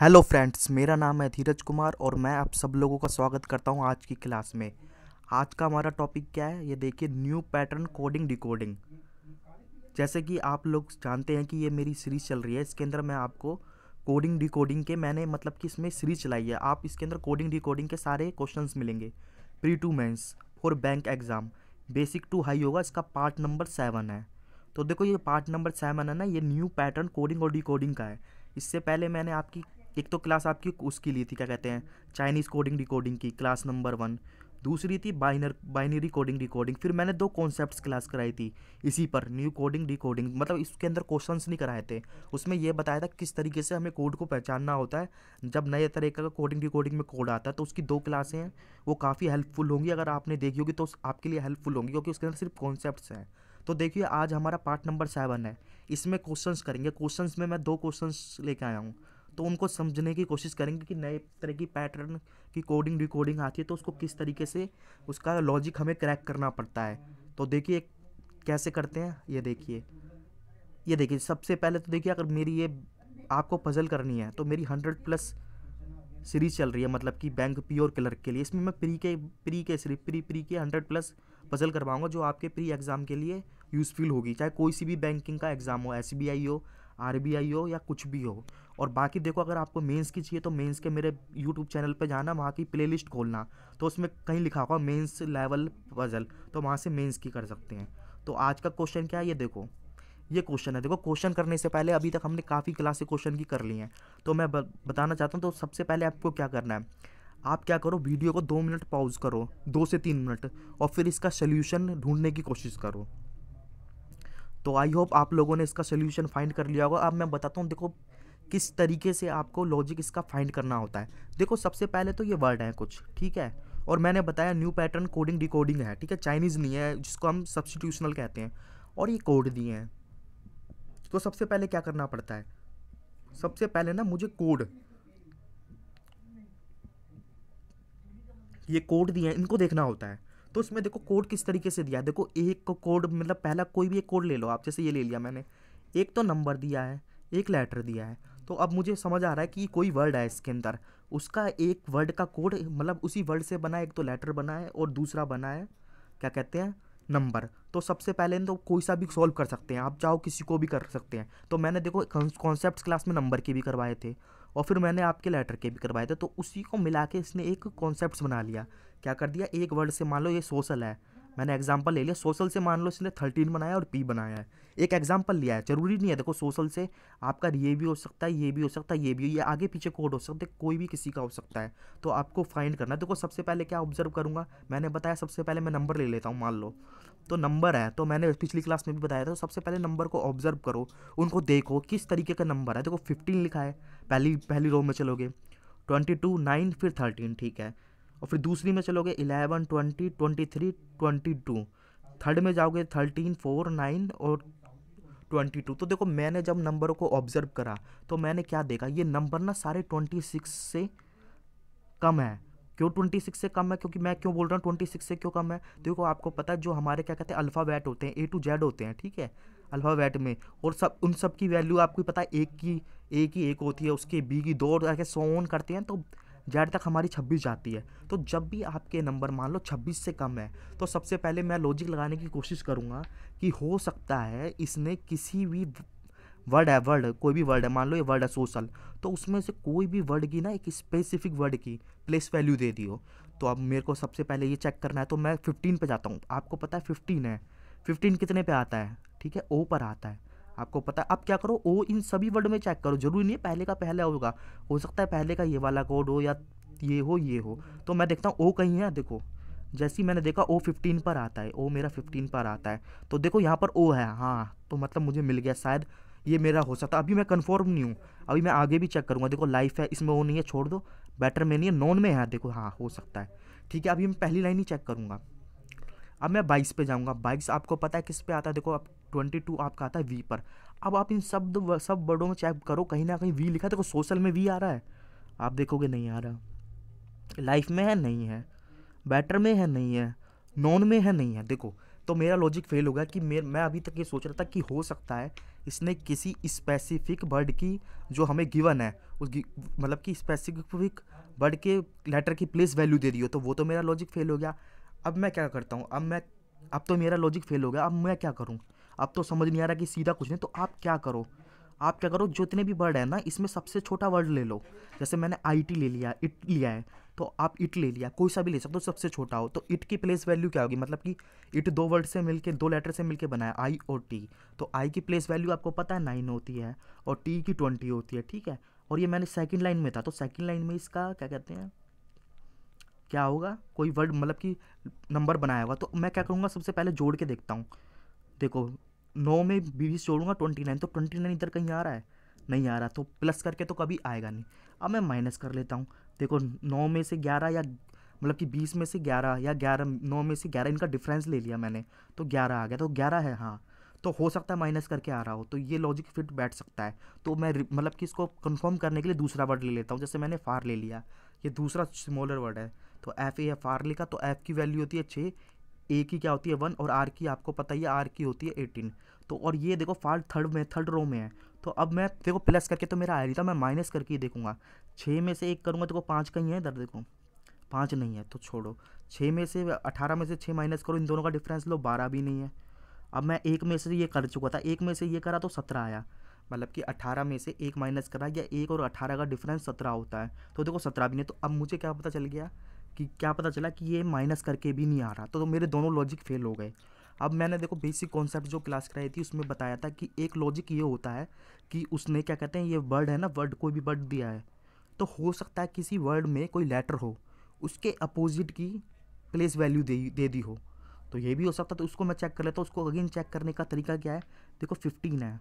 Hello friends मेरा नाम है धीरज कुमार और मैं आप सब लोगों का स्वागत करता हूं आज की क्लास में आज का हमारा टॉपिक क्या है ये देखिए न्यू पैटर्न कोडिंग डिकोडिंग जैसे कि आप लोग जानते हैं कि ये मेरी सीरीज़ चल रही है इसके अंदर मैं आपको कोडिंग डिकोडिंग के मैंने मतलब कि इसमें सीरीज चलाई है आप इसके अंदर कोडिंग डिकोडिंग के सारे क्वेश्चन मिलेंगे pre to mains for bank exam basic to high होगा इसका पार्ट नंबर सेवन है तो देखो ये पार्ट नंबर सेवन है ना ये न्यू पैटर्न कोडिंग और डिकोडिंग का है इससे पहले मैंने आपकी एक तो क्लास आपकी उसके लिए थी क्या कहते हैं चाइनीज़ कोडिंग डिकोडिंग की क्लास नंबर वन दूसरी थी बाइनर बाइनरी कोडिंग डिकोडिंग फिर मैंने दो कॉन्सेप्ट्स क्लास कराई थी इसी पर न्यू कोडिंग डिकोडिंग मतलब इसके अंदर क्वेश्चंस नहीं कराए थे उसमें यह बताया था किस तरीके से हमें कोड को पहचानना होता है जब नए तरीके का कोडिंग डिकोडिंग में कोड आता है तो उसकी दो क्लासें हैं वो काफ़ी हेल्पफुल होंगी अगर आपने देखी होगी तो आपके लिए हेल्पफुल होंगी क्योंकि उसके अंदर सिर्फ कॉन्सेप्ट हैं तो देखिए आज हमारा पार्ट नंबर सेवन है इसमें क्वेश्चन करेंगे क्वेश्चन में मैं दो क्वेश्चन लेके आया हूँ तो उनको समझने की कोशिश करेंगे कि नए तरह की पैटर्न की कोडिंग रिकोडिंग आती है तो उसको किस तरीके से उसका लॉजिक हमें क्रैक करना पड़ता है तो देखिए कैसे करते हैं ये देखिए ये देखिए सबसे पहले तो देखिए अगर मेरी ये आपको पजल करनी है तो मेरी हंड्रेड प्लस सीरीज़ चल रही है मतलब कि बैंक पी और क्लर्क के लिए इसमें मैं प्री के प्री के सीरीज प्री प्री के हंड्रेड प्लस पजल करवाऊंगा जो आपके प्री एग्ज़ाम के लिए यूज़फुल होगी चाहे कोई सी भी बैंकिंग का एग्ज़ाम हो एस हो आर हो या कुछ भी हो और बाकी देखो अगर आपको मेंस की चाहिए तो मेंस के मेरे यूट्यूब चैनल पे जाना वहाँ की प्लेलिस्ट खोलना तो उसमें कहीं लिखा होगा मेंस लेवल पजल तो वहाँ से मेंस की कर सकते हैं तो आज का क्वेश्चन क्या है ये देखो ये क्वेश्चन है देखो क्वेश्चन करने से पहले अभी तक हमने काफ़ी क्लासे क्वेश्चन की कर ली हैं तो मैं बताना चाहता हूँ तो सबसे पहले आपको क्या करना है आप क्या करो वीडियो को दो मिनट पॉज करो दो से तीन मिनट और फिर इसका सल्यूशन ढूंढने की कोशिश करो तो आई होप आप लोगों ने इसका सोल्यूशन फाइंड कर लिया होगा अब मैं बताता हूँ देखो किस तरीके से आपको लॉजिक इसका फाइंड करना होता है देखो सबसे पहले तो ये वर्ड है कुछ ठीक है और मैंने बताया न्यू पैटर्न कोडिंग डिकोडिंग है ठीक है चाइनीज़ नहीं है जिसको हम सब्सटीट्यूशनल कहते हैं और ये कोड दिए हैं तो सबसे पहले क्या करना पड़ता है सबसे पहले ना मुझे कोड ये कोड दिए हैं इनको देखना होता है तो उसमें देखो कोड किस तरीके से दिया है देखो एक को कोड मतलब पहला कोई भी एक कोड ले लो आप जैसे ये ले लिया मैंने एक तो नंबर दिया है एक लेटर दिया है तो अब मुझे समझ आ रहा है कि कोई वर्ड है इसके अंदर उसका एक वर्ड का कोड मतलब उसी वर्ड से बना एक तो लेटर बना है और दूसरा बना है क्या कहते हैं नंबर तो सबसे पहले तो कोई सा भी सॉल्व कर सकते हैं आप चाहो किसी को भी कर सकते हैं तो मैंने देखो कॉन्सेप्ट क्लास में नंबर के भी करवाए थे और फिर मैंने आपके लेटर के भी करवाए थे तो उसी को मिला के इसने एक कॉन्सेप्ट बना लिया क्या कर दिया एक वर्ड से मान लो ये सोशल है मैंने एग्जाम्पल ले लिया सोशल से मान लो इसने थर्टीन बनाया और पी बनाया है एक एग्जाम्पल लिया है जरूरी नहीं है देखो सोशल से आपका ये भी हो सकता है ये भी हो सकता है ये भी ये आगे पीछे कोड हो सकता है कोई भी किसी का हो सकता है तो आपको फाइंड करना है देखो सबसे पहले क्या ऑब्जर्व करूँगा मैंने बताया सबसे पहले मैं नंबर ले लेता हूँ मान लो तो नंबर है तो मैंने पिछली क्लास में भी बताया था तो सबसे पहले नंबर को ऑब्जर्व करो उनको देखो किस तरीके का नंबर है देखो फिफ्टीन लिखा है पहली पहली रो में चलोगे ट्वेंटी टू नाइन फिर थर्टीन ठीक है और फिर दूसरी में चलोगे eleven twenty twenty three twenty two third में जाओगे थर्टीन फोर नाइन और ट्वेंटी टू तो देखो मैंने जब नंबरों को ऑब्जर्व करा तो मैंने क्या देखा ये नंबर ना सारे ट्वेंटी सिक्स से कम है क्यों ट्वेंटी सिक्स से कम है क्योंकि मैं क्यों बोल रहा हूँ ट्वेंटी सिक्स से क्यों कम है देखो आपको पता है जो हमारे क्या कहते हैं अल्फ़ाबेट होते हैं ए टू जेड होते हैं ठीक है अल्फ़ाबेट में और सब उन सब की वैल्यू आपको पता है एक की ए की एक होती है उसके बी की दो और सो ऑन करते हैं तो जेड तक हमारी छब्बीस जाती है तो जब भी आपके नंबर मान लो छब्बीस से कम है तो सबसे पहले मैं लॉजिक लगाने की कोशिश करूँगा कि हो सकता है इसने किसी भी वर्ड है वर्ड कोई भी वर्ड है मान लो ये वर्ड है सोशल तो उसमें से कोई भी वर्ड की ना एक स्पेसिफिक वर्ड की प्लेस वैल्यू दे दी हो तो अब मेरे को सबसे पहले ये चेक करना है तो मैं फिफ्टीन पे जाता हूँ आपको पता है फिफ्टीन है फिफ्टीन कितने पे आता है ठीक है ओ पर आता है आपको पता है आप क्या करो ओ इन सभी वर्ड में चेक करो जरूरी नहीं पहले का पहला होगा हो सकता है पहले का ये वाला कोड हो या ये हो ये हो तो मैं देखता हूँ ओ कहीं है देखो जैसे ही मैंने देखा ओ फिफ्टीन पर आता है ओ मेरा फिफ्टीन पर आता है तो देखो यहाँ पर ओ है हाँ तो मतलब मुझे मिल गया शायद ये मेरा हो सकता अभी मैं कन्फर्म नहीं हूँ अभी मैं आगे भी चेक करूँगा देखो लाइफ है इसमें वो नहीं है छोड़ दो बेटर में नहीं है नॉन में है देखो हाँ हो सकता है ठीक है अभी मैं पहली लाइन ही चेक करूँगा अब मैं बाइक्स पे जाऊँगा बाइक्स आपको पता है किस पे आता है देखो अब ट्वेंटी टू आपका आता है वी पर अब आप इन शब्द सब वर्डों में चेक करो कहीं ना कहीं वी लिखा देखो सोशल में वी आ रहा है आप देखोगे नहीं आ रहा लाइफ में है नहीं है बैटर में है नहीं है नॉन में है नहीं है देखो तो मेरा लॉजिक फेल हो गया कि मेर मैं अभी तक ये सोच रहा था कि हो सकता है इसने किसी स्पेसिफिक वर्ड की जो हमें गिवन है उस मतलब कि स्पेसिफिक वर्ड के लेटर की प्लेस वैल्यू दे दी हो तो वो तो मेरा लॉजिक फेल हो गया अब मैं क्या करता हूँ अब मैं अब तो मेरा लॉजिक फेल हो गया अब मैं क्या करूँ अब तो समझ नहीं आ रहा कि सीधा कुछ नहीं तो आप क्या करो आप क्या करो जितने भी वर्ड हैं ना इसमें सबसे छोटा वर्ड ले लो जैसे मैंने आई टी ले लिया इट लिया है तो आप इट ले लिया कोई सा भी ले सकते हो सबसे छोटा हो तो इट की प्लेस वैल्यू क्या होगी मतलब कि इट दो वर्ड से मिलके दो लेटर से मिलके बना है आई और टी तो आई की प्लेस वैल्यू आपको पता है नाइन होती है और टी की ट्वेंटी होती है ठीक है और ये मैंने सेकेंड लाइन में था तो सेकेंड लाइन में इसका क्या कहते हैं क्या होगा कोई वर्ड मतलब कि नंबर बनाया होगा तो मैं क्या करूँगा सबसे पहले जोड़ के देखता हूँ देखो नौ में बीस जोड़ूंगा ट्वेंटी नाइन तो ट्वेंटी नाइन इधर कहीं आ रहा है नहीं आ रहा तो प्लस करके तो कभी आएगा नहीं अब मैं माइनस कर लेता हूँ देखो नौ में से ग्यारह या मतलब कि बीस में से ग्यारह या ग्यारह नौ में से ग्यारह इनका डिफरेंस ले लिया मैंने तो ग्यारह आ गया तो ग्यारह है हाँ तो हो सकता है माइनस करके आ रहा हो तो ये लॉजिक फिट बैठ सकता है तो मैं मतलब कि इसको कन्फर्म करने के लिए दूसरा वर्ड ले लेता हूँ जैसे मैंने फार ले लिया ये दूसरा स्मॉलर वर्ड है तो एफ ए एफ आर लिखा तो एफ़ की वैल्यू होती है छः ए की क्या होती है वन और आर की आपको पता ही है आर की होती है एटीन तो और ये देखो फाल्ट थर्ड में थर्ड रो में है तो अब मैं देखो प्लस करके तो मेरा आ रही था मैं माइनस करके ही देखूंगा छः में से एक करूँगा देखो पाँच कहीं है इधर देखो पाँच नहीं है तो छोड़ो छः में से अठारह में से छः माइनस करो इन दोनों का डिफरेंस लो बारह भी नहीं है अब मैं एक में से ये कर चुका था एक में से ये करा तो सत्रह आया मतलब कि अठारह में से एक माइनस करा या एक और अठारह का डिफरेंस सत्रह होता है तो देखो सत्रह भी नहीं तो अब मुझे क्या पता चल गया कि क्या पता चला कि ये माइनस करके भी नहीं आ रहा तो, तो मेरे दोनों लॉजिक फेल हो गए अब मैंने देखो बेसिक कॉन्सेप्ट जो क्लास कराई थी उसमें बताया था कि एक लॉजिक ये होता है कि उसने क्या कहते हैं ये वर्ड है ना वर्ड कोई भी वर्ड दिया है तो हो सकता है किसी वर्ड में कोई लेटर हो उसके अपोजिट की प्लेस वैल्यू दे दे दी हो तो ये भी हो सकता तो उसको मैं चेक कर लेता हूँ उसको अगेन चेक करने का तरीका क्या है देखो फिफ्टीन है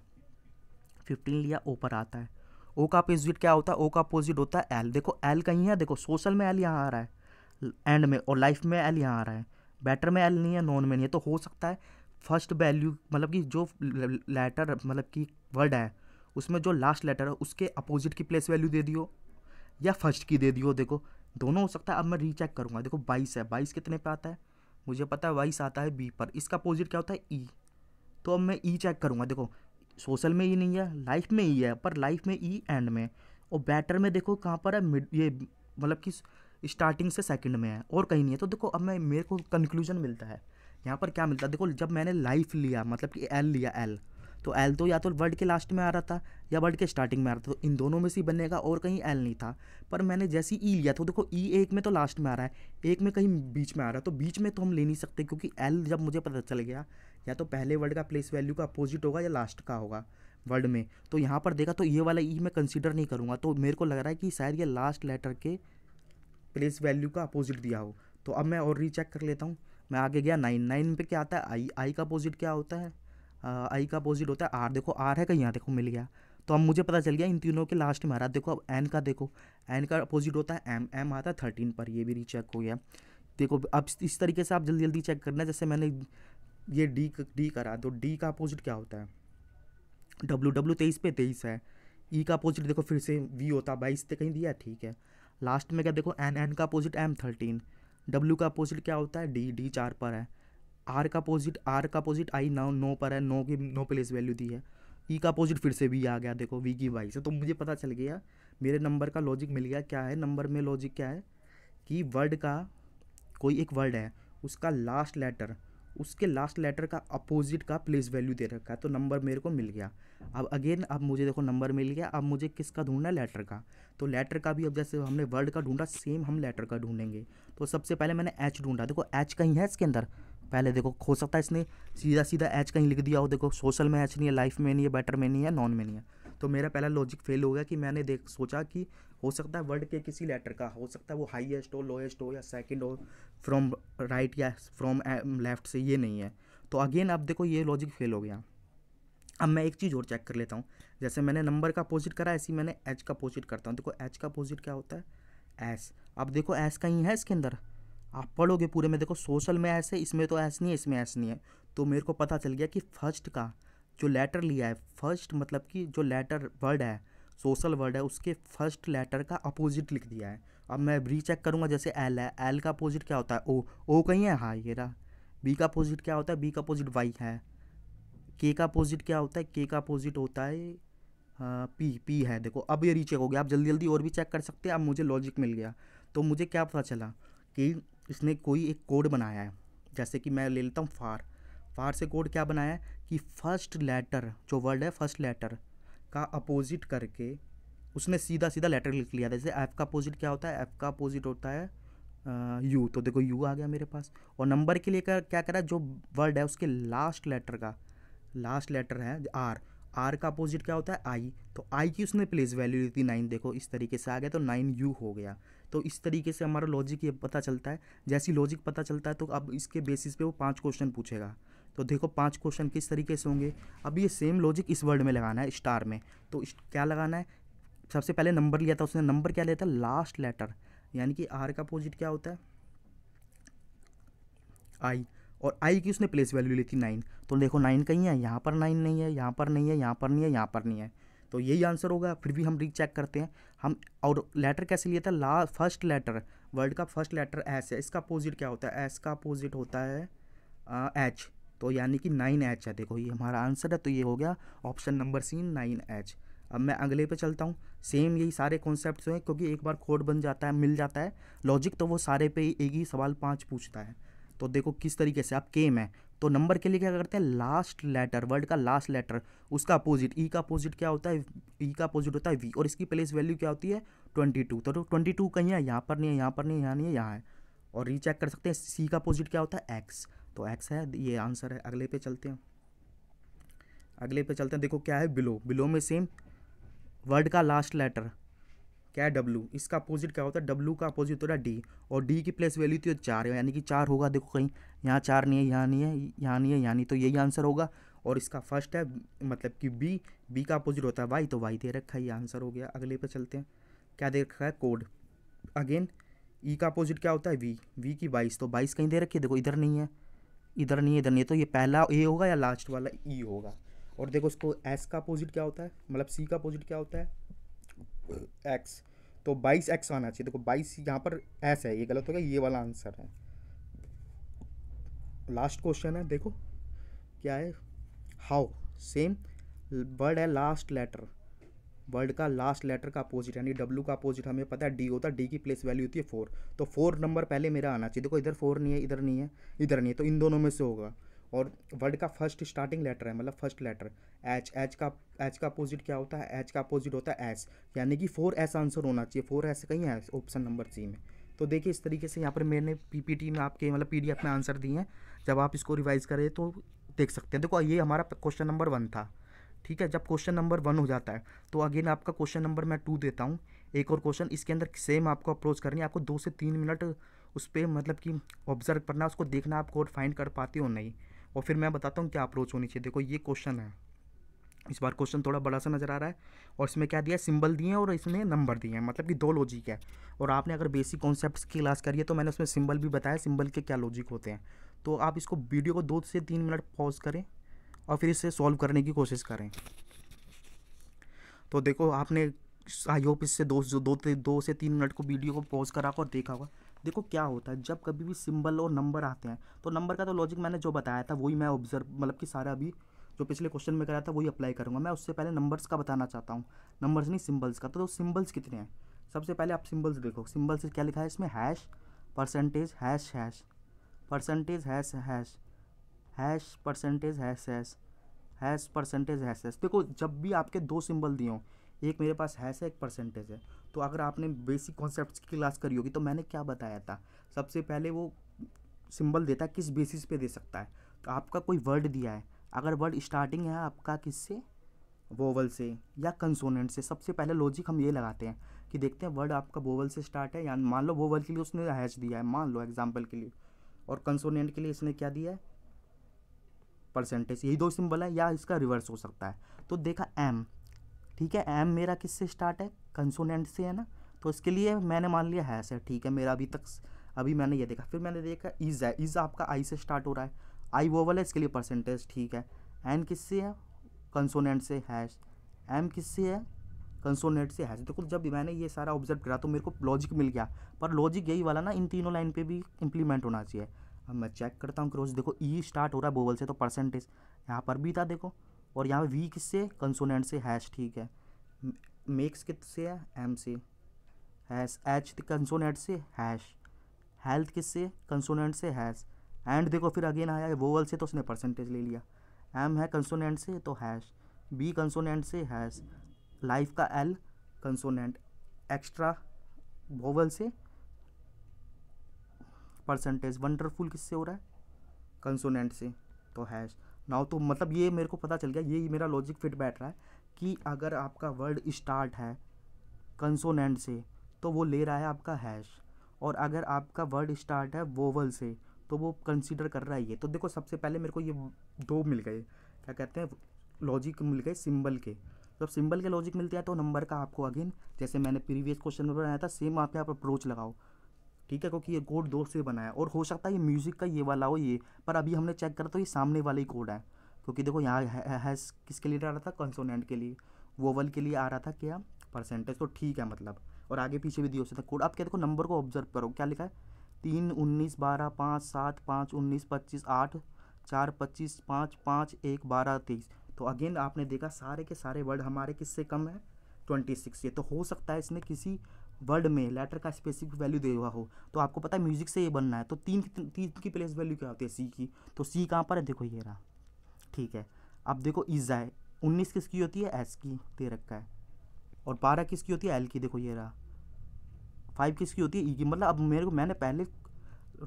फिफ्टीन लिया ओ पर आता है ओ का अपोजिट क्या होता है ओ का अपोजिट होता है एल देखो एल कहीं है देखो सोशल में एल यहाँ आ रहा है एंड में और लाइफ में एल यहाँ आ रहा है बेटर में एल नहीं है नॉन में नहीं है तो हो सकता है फर्स्ट वैल्यू मतलब कि जो लेटर मतलब कि वर्ड है उसमें जो लास्ट लेटर है उसके अपोजिट की प्लेस वैल्यू दे दियो या फर्स्ट की दे दियो देखो दोनों हो सकता है अब मैं रीचेक करूँगा देखो बाईस है बाईस कितने पे आता है मुझे पता है बाईस आता है बी पर इसका अपोजिट क्या होता है ई e। तो अब मैं ई e चेक करूँगा देखो सोशल में ई e नहीं है लाइफ में ई है पर लाइफ में ई एंड में और बैटर में देखो कहाँ पर है मिड ये मतलब कि स्टार्टिंग से सेकंड में है और कहीं नहीं है तो देखो अब मैं मेरे को कंक्लूजन मिलता है यहाँ पर क्या मिलता है देखो जब मैंने लाइफ लिया मतलब कि एल लिया एल तो एल तो या तो वर्ड के लास्ट में आ रहा था या वर्ड के स्टार्टिंग में आ रहा था तो इन दोनों में से बनेगा और कहीं एल नहीं था पर मैंने जैसे ई e लिया तो देखो ई e एक में तो लास्ट में आ रहा है एक में कहीं बीच में आ रहा है तो बीच में तो हम ले नहीं सकते क्योंकि एल जब मुझे पता चल गया या तो पहले वर्ड का प्लेस वैल्यू का अपोजिट होगा या लास्ट का होगा वर्ड में तो यहाँ पर देखा तो ये वाला ई e मैं कंसिडर नहीं करूँगा तो मेरे को लग रहा है कि शायद ये लास्ट लेटर के प्लेस वैल्यू का अपोजिट दिया हो तो अब मैं और रीचेक कर लेता हूँ मैं आगे गया नाइन नाइन पे क्या आता है आई आई का अपोजिट क्या होता है आई का अपोजिट होता है आर देखो आर है कहीं यहाँ देखो मिल गया तो अब मुझे पता चल गया इन तीनों के लास्ट में आ रहा देखो अब एन का देखो एन का अपोजिट होता है एम एम आता है थर्टीन पर ये भी रीचेक हो गया देखो अब इस तरीके से आप जल्दी जल्दी चेक करना जैसे मैंने ये डी डी करा तो डी का अपोजिट क्या होता है डब्लू डब्ल्यू तेईस पे तेईस है ई e का अपोजिट देखो फिर से वी होता बाईस पे कहीं दिया ठीक है लास्ट में क्या देखो एन एन का अपोजिट एम थर्टीन डब्ल्यू का अपोजिट क्या होता है डी डी चार पर है आर का अपोजिट आर का अपोजिट आई नौ नो पर है नो की नो प्लेस वैल्यू दी है ई e का अपोजिट फिर से वी आ गया देखो वी की वाई से तो मुझे पता चल गया मेरे नंबर का लॉजिक मिल गया क्या है नंबर में लॉजिक क्या है कि वर्ड का कोई एक वर्ड है उसका लास्ट लेटर उसके लास्ट लेटर का अपोजिट का प्लेस वैल्यू दे रखा है तो नंबर मेरे को मिल गया अब अगेन अब मुझे देखो नंबर मिल गया अब मुझे किसका ढूंढना है लेटर का तो लेटर का भी अब जैसे हमने वर्ड का ढूंढा सेम हम लेटर का ढूंढेंगे तो सबसे पहले मैंने एच ढूंढा देखो एच कहीं है इसके अंदर पहले देखो हो सकता है इसने सीधा सीधा एच कहीं लिख दिया हो देखो सोशल में एच नहीं है लाइफ में नहीं है बेटर में नहीं है नॉन में नहीं है तो मेरा पहला लॉजिक फेल हो गया कि मैंने देख सोचा कि हो सकता है वर्ड के किसी लेटर का हो सकता है वो हाईएस्ट हो लोएस्ट हो या सेकंड हो फ्रॉम राइट या फ्रॉम लेफ्ट uh, से ये नहीं है तो अगेन आप देखो ये लॉजिक फेल हो गया अब मैं एक चीज़ और चेक कर लेता हूँ जैसे मैंने नंबर का अपोजिट करा ऐसे मैंने एच का अपोजिट करता हूँ देखो एच का अपोजिट क्या होता है एस अब देखो एस कहीं है इसके अंदर आप पढ़ोगे पूरे में देखो सोशल में ऐसे इसमें तो ऐस नहीं है इसमें ऐस नहीं है तो मेरे को पता चल गया कि फर्स्ट का जो लेटर लिया है फर्स्ट मतलब कि जो लेटर वर्ड है सोशल वर्ड है उसके फर्स्ट लेटर का अपोजिट लिख दिया है अब मैं री चेक करूँगा जैसे एल है एल का अपोजिट क्या होता है ओ ओ कहीं है हाँ ये रहा बी का अपोजिट क्या होता है बी का अपोजिट वाई है के का अपोजिट क्या होता है के का अपोजिट होता है पी पी है देखो अब ये रीचेक हो गया आप जल्दी जल्दी और भी चेक कर सकते हैं अब मुझे लॉजिक मिल गया तो मुझे क्या पता चला कि इसने कोई एक कोड बनाया है जैसे कि मैं ले लेता हूँ फार फारसी कोड क्या बनाया कि फर्स्ट लेटर जो वर्ड है फर्स्ट लेटर का अपोजिट करके उसने सीधा सीधा लेटर लिख लिया था जैसे एफ़ का अपोजिट क्या होता है एफ़ का अपोजिट होता है यू तो देखो यू आ गया मेरे पास और नंबर के लिए कर, क्या करा जो वर्ड है उसके लास्ट लेटर का लास्ट लेटर है आर आर का अपोजिट क्या होता है आई तो आई की उसने प्लेस वैल्यू ली थी नाइन देखो इस तरीके से आ गया तो नाइन यू हो गया तो इस तरीके से हमारा लॉजिक ये पता चलता है जैसी लॉजिक पता चलता है तो अब इसके बेसिस पे वो पांच क्वेश्चन पूछेगा तो देखो पांच क्वेश्चन किस तरीके से होंगे अब ये सेम लॉजिक इस वर्ड में लगाना है स्टार में तो क्या लगाना है सबसे पहले नंबर लिया था उसने नंबर क्या लिया था लास्ट लेटर यानी कि आर का अपोजिट क्या होता है आई और आई की उसने प्लेस वैल्यू ली थी नाइन तो देखो नाइन कहीं है यहाँ पर नाइन नहीं है यहाँ पर नहीं है यहाँ पर नहीं है यहाँ पर नहीं है तो यही आंसर होगा फिर भी हम रीचेक करते हैं हम और लेटर कैसे लिया था ला फर्स्ट लेटर वर्ड का फर्स्ट लेटर एस है इसका अपोजिट क्या होता है एस का अपोजिट होता है एच uh, तो यानी कि नाइन एच है देखो ये हमारा आंसर है तो ये हो गया option number C nine H अब मैं अगले पे चलता हूँ सेम यही सारे कॉन्सेप्ट हैं क्योंकि एक बार कोड बन जाता है मिल जाता है लॉजिक तो वो सारे पे एक ही सवाल पाँच पूछता है तो देखो किस तरीके से आप केम है तो नंबर के लिए क्या करते हैं लास्ट लेटर वर्ड का लास्ट लेटर उसका अपोजिट ई e का अपोजिट क्या होता है ई e का अपोजिट होता है वी और इसकी प्लेस वैल्यू क्या होती है ट्वेंटी टू तो ट्वेंटी टू कहीं है यहाँ पर नहीं है यहाँ पर नहीं है यहाँ नहीं है यहाँ है और रीचेक कर सकते हैं सी का अपोजिट क्या होता है एक्स तो एक्स है ये आंसर है अगले पे चलते हैं अगले पे चलते हैं देखो क्या है बिलो बिलो में सेम वर्ड का लास्ट लेटर क्या है डब्लू इसका अपोजिट क्या होता है डब्लू का अपोजिट होता है डी और डी की प्लेस वैल्यू थी चार यानी कि चार होगा देखो कहीं यहाँ चार नहीं है यहाँ नहीं है यहाँ नहीं है यहाँ नहीं तो यही आंसर होगा और इसका फर्स्ट है मतलब कि बी बी का अपोजिट होता है वाई तो वाई दे रखा है ये आंसर हो गया अगले पे चलते हैं क्या दे रखा है कोड अगेन ई का अपोजिट क्या होता है वी वी की बाईस तो बाईस कहीं दे रखी है देखो इधर नहीं है इधर नहीं इधर नहीं तो ये पहला ए होगा या लास्ट वाला ई होगा और देखो उसको एस का अपोजिट क्या होता है मतलब सी का अपोजिट क्या होता है एक्स तो बाईस एक्स आना चाहिए देखो बाईस यहाँ पर एस है ये गलत हो गया ये वाला आंसर है लास्ट क्वेश्चन है देखो क्या है हाउ सेम वर्ड है लास्ट लेटर वर्ड का लास्ट लेटर का अपोजिट यानी डब्ल्यू का अपोजिट हमें पता है डी होता है डी की प्लेस वैल्यू होती है फोर तो फोर नंबर पहले मेरा आना चाहिए देखो इधर फोर नहीं है इधर नहीं है इधर नहीं है तो इन दोनों में से होगा और वर्ड का फर्स्ट स्टार्टिंग लेटर है मतलब फर्स्ट लेटर एच एच का एच का अपोजिट क्या होता है एच का अपोजिट होता है एस यानी कि फोर एस आंसर होना चाहिए फोर एस कहीं है ऑप्शन नंबर सी में तो देखिए इस तरीके से यहाँ पर मैंने पीपीटी में आपके मतलब पीडीएफ में आंसर दिए हैं जब आप इसको रिवाइज़ करें तो देख सकते हैं देखो ये हमारा क्वेश्चन नंबर वन था ठीक है जब क्वेश्चन नंबर वन हो जाता है तो अगेन आपका क्वेश्चन नंबर मैं टू देता हूँ एक और क्वेश्चन इसके अंदर सेम आपको अप्रोच करनी है आपको दो से तीन मिनट उस पर मतलब कि ऑब्जर्व करना उसको देखना आप कोड फाइंड कर पाते हो नहीं और फिर मैं बताता हूँ क्या अप्रोच होनी चाहिए देखो ये क्वेश्चन है इस बार क्वेश्चन थोड़ा बड़ा सा नज़र आ रहा है और इसमें क्या दिया है सिंबल दिए हैं और इसमें नंबर दिए हैं मतलब कि दो लॉजिक है और आपने अगर बेसिक कॉन्सेप्ट की क्लास करी है तो मैंने उसमें सिंबल भी बताया सिंबल के क्या लॉजिक होते हैं तो आप इसको वीडियो को दो से तीन मिनट पॉज करें और फिर इसे सॉल्व करने की कोशिश करें तो देखो आपने आई होप इससे दो दो दो से तीन मिनट को वीडियो को पॉज करा और देखा होगा देखो क्या होता है जब कभी भी सिंबल और नंबर आते हैं तो नंबर का तो लॉजिक मैंने जो बताया था वही मैं ऑब्जर्व मतलब कि सारा अभी जो पिछले क्वेश्चन में कराया था वही अप्लाई करूँगा मैं उससे पहले नंबर्स का बताना चाहता हूँ नंबर्स नहीं सिम्बल्स का तो सिम्बल्स कितने हैं सबसे पहले आप सिम्बल्स देखो सिम्बल्स क्या लिखा है इसमें hash percentage hash hash percentage hash hash hash percentage hash hash hash percentage hash hash देखो जब भी आपके दो सिंबल दिए हों एक मेरे पास हैश है एक परसेंटेज है तो अगर आपने बेसिक कॉन्सेप्ट की क्लास करी होगी तो मैंने क्या बताया था सबसे पहले वो सिंबल देता है किस बेसिस पे दे सकता है तो आपका कोई वर्ड दिया है अगर वर्ड स्टार्टिंग है आपका किससे वोवल से या कंसोनेंट से सबसे पहले लॉजिक हम ये लगाते हैं कि देखते हैं वर्ड आपका वोवल से स्टार्ट है या मान लो वोवल के लिए उसने हैश दिया है मान लो एग्जाम्पल के लिए और कंसोनेंट के लिए इसने क्या दिया है परसेंटेज यही दो सिंबल है या इसका रिवर्स हो सकता है तो देखा एम ठीक है एम मेरा किससे स्टार्ट है कंसोनेंट से है ना तो इसके लिए मैंने मान लिया हैश है ठीक है मेरा अभी तक अभी मैंने ये देखा फिर मैंने देखा इज़ है इज़ आपका आई से स्टार्ट हो रहा है आई वोवल है इसके लिए परसेंटेज ठीक है एन किससे है कंसोनेंट से हैश एम किससे है कंसोनेंट से हैश देखो जब मैंने ये सारा ऑब्जर्व करा तो मेरे को लॉजिक मिल गया पर लॉजिक यही वाला ना इन तीनों लाइन पे भी इम्प्लीमेंट होना चाहिए अब मैं चेक करता हूँ क्रोज देखो ई e स्टार्ट हो रहा है बोवल से तो परसेंटेज यहाँ पर भी था देखो और यहाँ पर वी किससे कंसोनेंट से हैश ठीक है मेक्स किससे है एम से हैश एच कंसोनेंट से हैश हेल्थ किससे कंसोनेंट से हैश एंड देखो फिर अगेन आया वोवल से तो उसने परसेंटेज ले लिया एम है कंसोनेंट से तो हैश बी कंसोनेंट से हैश लाइफ का एल कंसोनेंट एक्स्ट्रा वोवल से परसेंटेज वंडरफुल किससे हो रहा है कंसोनेंट से तो हैश नाउ तो मतलब ये मेरे को पता चल गया ये मेरा लॉजिक फिट बैठ रहा है कि अगर आपका वर्ड स्टार्ट है कंसोनेंट से तो वो ले रहा है आपका हैश और अगर आपका वर्ड स्टार्ट है वोवल से तो वो कंसीडर कर रहा है ये तो देखो सबसे पहले मेरे को ये दो मिल गए क्या कहते हैं लॉजिक मिल गए सिंबल के जब सिंबल के लॉजिक मिलते हैं तो नंबर का आपको अगेन जैसे मैंने प्रीवियस क्वेश्चन में बनाया था सेम आप अप्रोच लगाओ ठीक है क्योंकि ये कोड दो से बना है और हो सकता है ये म्यूज़िक का ये वाला हो ये पर अभी हमने चेक करा तो ये सामने वाला ही कोड है क्योंकि देखो यहाँ है किसके लिए आ रहा था कंसोनेंट के लिए वोवल के लिए आ रहा था क्या परसेंटेज तो ठीक है मतलब और आगे पीछे भी दिया हो सकता कोड आप क्या देखो नंबर को ऑब्जर्व करो क्या लिखा है तीन उन्नीस बारह पाँच सात पाँच उन्नीस पच्चीस आठ चार पच्चीस पाँच पाँच एक बारह तेईस तो अगेन आपने देखा सारे के सारे वर्ड हमारे किससे कम है ट्वेंटी सिक्स ये तो हो सकता है इसने किसी वर्ड में लेटर का स्पेसिफिक वैल्यू दे हुआ हो तो आपको पता है म्यूजिक से ये बनना है तो तीन की तीन की प्लेस वैल्यू क्या होती है सी की तो सी कहाँ पर है देखो ये रहा ठीक है अब देखो ईजा है उन्नीस किसकी होती है एस की दे रखा है और बारह किसकी होती है एल की देखो ये रहा फाइव किसकी होती है ई e की मतलब अब मेरे को मैंने पहले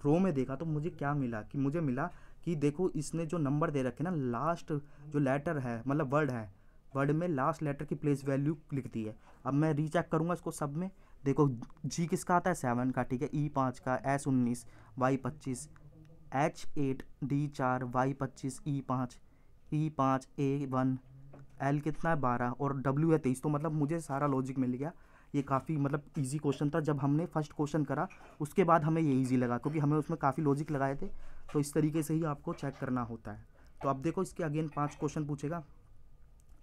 रो में देखा तो मुझे क्या मिला कि मुझे मिला कि देखो इसने जो नंबर दे रखे ना लास्ट जो लेटर है मतलब वर्ड है वर्ड में लास्ट लेटर की प्लेस वैल्यू लिख दी है अब मैं रीचेक करूँगा इसको सब में देखो जी किसका आता है सेवन का ठीक है ई e पाँच का एस उन्नीस वाई पच्चीस एच एट डी चार वाई पच्चीस ई e पाँच ई e पाँच ए वन एल कितना है बारह और डब्ल्यू है तेईस तो मतलब मुझे सारा लॉजिक मिल गया ये काफ़ी मतलब इजी क्वेश्चन था जब हमने फर्स्ट क्वेश्चन करा उसके बाद हमें ये इजी लगा क्योंकि हमें उसमें काफ़ी लॉजिक लगाए थे तो इस तरीके से ही आपको चेक करना होता है तो अब देखो इसके अगेन पाँच क्वेश्चन पूछेगा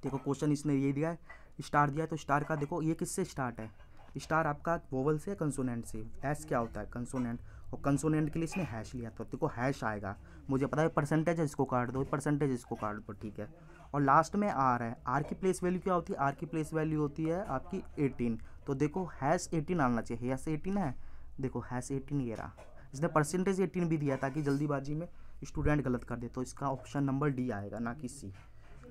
देखो क्वेश्चन इसने ये दिया है स्टार दिया है तो स्टार का देखो ये किससे स्टार्ट है स्टार आपका वोवल से कंसोनेंट से एस क्या होता है कंसोनेंट और कंसोनेंट के लिए इसने हैश लिया था देखो हैश आएगा मुझे पता है परसेंटेज इसको काट दो परसेंटेज इसको काट दो ठीक है और लास्ट में आर है आर की प्लेस वैल्यू क्या होती है आर की प्लेस वैल्यू होती है आपकी एटीन तो देखो हैश एटीन आना चाहिए हैश एटीन है देखो हैश एटीन ये रहा इसने परसेंटेज एटीन भी दिया ताकि जल्दीबाजी में स्टूडेंट गलत कर दे तो इसका ऑप्शन नंबर डी आएगा ना कि सी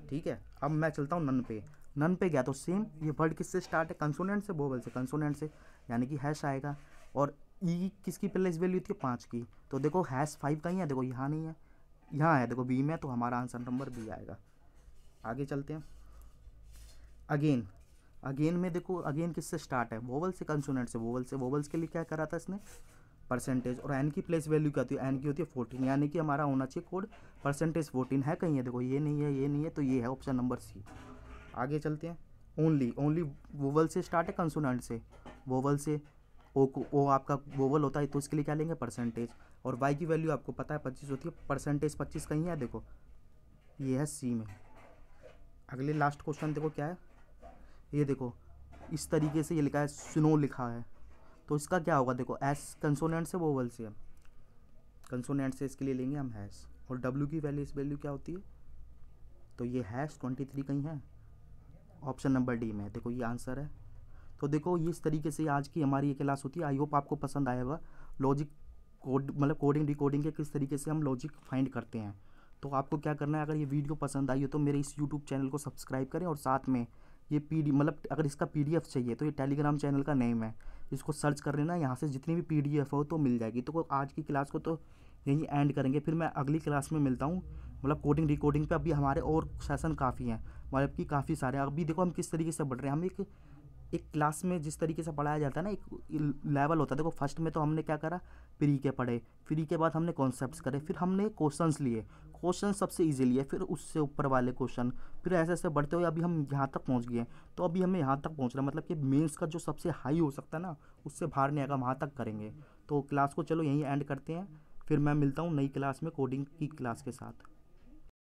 ठीक है अब मैं चलता हूँ नन पे नन पे गया तो सेम ये वर्ड किससे स्टार्ट है कंसोनेंट से बोवल से कंसोनेंट से यानी कि हैश आएगा और ई e किसकी प्लेस वैल्यू थी पाँच की तो देखो हैश फाइव का ही है देखो यहाँ नहीं है यहाँ है देखो बी में तो हमारा आंसर नंबर बी आएगा आगे चलते हैं अगेन अगेन में देखो अगेन किससे स्टार्ट है वोवल से कंसोनेंट से वोवल से वोवल्स के लिए क्या करा था इसने परसेंटेज और एन की प्लेस वैल्यू क्या होती है एन की होती है फोर्टीन यानी कि हमारा होना चाहिए कोड परसेंटेज फोर्टीन है कहीं है देखो ये नहीं है ये नहीं है तो ये है ऑप्शन नंबर सी आगे चलते हैं ओनली ओनली वोवल से स्टार्ट है कंसोनेंट से वोवल से ओ को ओ आपका वोवल होता है तो इसके लिए क्या लेंगे परसेंटेज और वाई की वैल्यू आपको पता है पच्चीस होती है परसेंटेज पच्चीस कहीं है देखो ये है सी में अगले लास्ट क्वेश्चन देखो क्या है ये देखो इस तरीके से ये लिखा है स्नो लिखा है तो इसका क्या होगा देखो एस कंसोनेंट से वोवल से है कंसोनेंट से इसके लिए लेंगे हम हैश और डब्ल्यू की वैल्यू इस वैल्यू क्या होती है तो ये हैश ट्वेंटी थ्री कहीं है ऑप्शन नंबर डी में देखो ये आंसर है तो देखो ये इस तरीके से आज की हमारी ये क्लास होती है आई होप आपको पसंद आया होगा लॉजिक कोड मतलब कोडिंग डिकोडिंग के किस तरीके से हम लॉजिक फाइंड करते हैं तो आपको क्या करना है अगर ये वीडियो पसंद आई हो तो मेरे इस यूट्यूब चैनल को सब्सक्राइब करें और साथ में ये पी मतलब अगर इसका पी चाहिए तो ये टेलीग्राम चैनल का नेम है इसको सर्च कर लेना यहाँ से जितनी भी पी हो तो मिल जाएगी तो आज की क्लास को तो यहीं एंड करेंगे फिर मैं अगली क्लास में मिलता हूँ मतलब कोडिंग रिकॉर्डिंग पे अभी हमारे और सेशन काफ़ी हैं मतलब कि काफ़ी सारे अभी देखो हम किस तरीके से बढ़ रहे हैं हम एक एक क्लास में जिस तरीके से पढ़ाया जाता है ना एक लेवल होता है देखो फर्स्ट में तो हमने क्या करा फ्री के पढ़े फ्री के बाद हमने कॉन्सेप्ट करे फिर हमने क्वेश्चंस लिए क्वेश्चन सबसे ईजी लिए फिर उससे ऊपर वाले क्वेश्चन फिर ऐसे ऐसे बढ़ते हुए अभी हम यहाँ तक पहुँच गए तो अभी हमें यहाँ तक पहुँचना मतलब कि मेन्स का जो सबसे हाई हो सकता है ना उससे बाहर नहीं आएगा वहाँ तक करेंगे तो क्लास को चलो यहीं एंड करते हैं फिर मैं मिलता हूँ नई क्लास में कोडिंग की क्लास के साथ